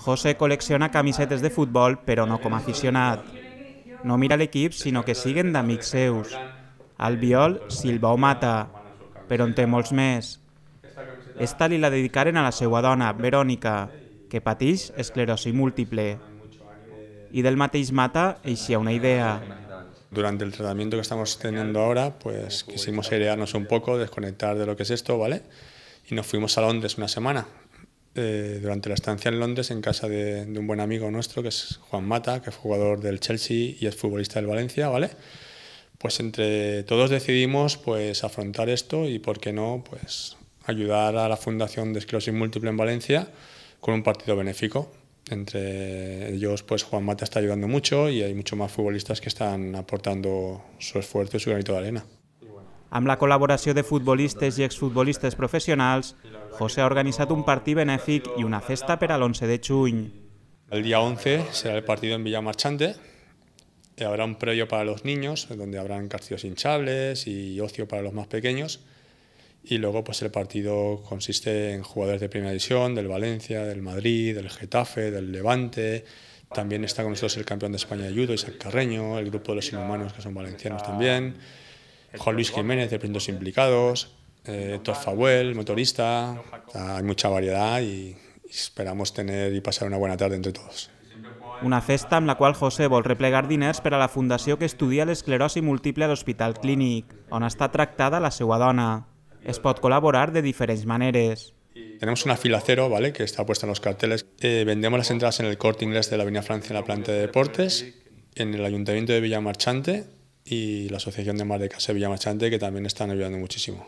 José colecciona camisetes de futbol, però no com a aficionat. No mira l'equip, sinó que siguen d'amics seus. Albiol Silva ho mata, però en té molts més. Esta li la dedicaren a la seva dona, Verònica, que pateix esclerosi múltiple. I del mateix mata eixia una idea. Durante el tratamiento que estamos teniendo ahora, pues quisimos airearnos un poco, desconectar de lo que es esto, ¿vale? Y nos fuimos a Londres una semana. Eh, durante la estancia en Londres en casa de, un buen amigo nuestro, que es Juan Mata, que es jugador del Chelsea y es futbolista del Valencia, ¿vale? Pues entre todos decidimos pues, afrontar esto y, ¿por qué no?, pues ayudar a la Fundación de Esclerosis Múltiple en Valencia con un partido benéfico. Entre ellos, pues Juan Mata está ayudando mucho y hay muchos más futbolistas que están aportando su esfuerzo y su granito de arena. Amb la colaboración de futbolistas y exfutbolistas profesionales... José ha organizado un partido benéfico... ...y una cesta para el 11 de juny. El día 11 será el partido en Villamarchante. Marchante. Habrá un previo para los niños, donde habrán castillos hinchables y ocio para los más pequeños. Y luego pues el partido consiste en jugadores de primera división, del Valencia, del Madrid, del Getafe, del Levante. También está con nosotros el campeón de España de judo, Isaac Carreño, el grupo de los inhumanos que son valencianos también. Juan Luis Jiménez de Printos Implicados, eh, Fabuel, motorista, hay mucha variedad y esperamos tener y pasar una buena tarde entre todos. Una festa en la cual José vol replegar diners per a la fundación que estudia esclerosis múltiple a Hospital Clínic, on está tractada la seva dona. Es pot colaborar de diferentes maneras? Tenemos una fila cero, ¿vale? Que está puesta en los carteles. Eh, vendemos las entradas en el corte inglés de la Avenida Francia en la planta de deportes, en el Ayuntamiento de Villamarchante i la Asociación de Mar de Casa Villa Machante, que també estan ajudant moltíssim.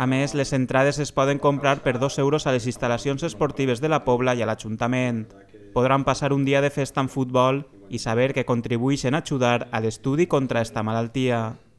A més, les entrades es poden comprar per 2 euros a les instal·lacions esportives de la Pobla i a l'Ajuntament. Podran passar un dia de festa en futbol i saber que contribueixen a ajudar a l'estudi contra esta malaltia.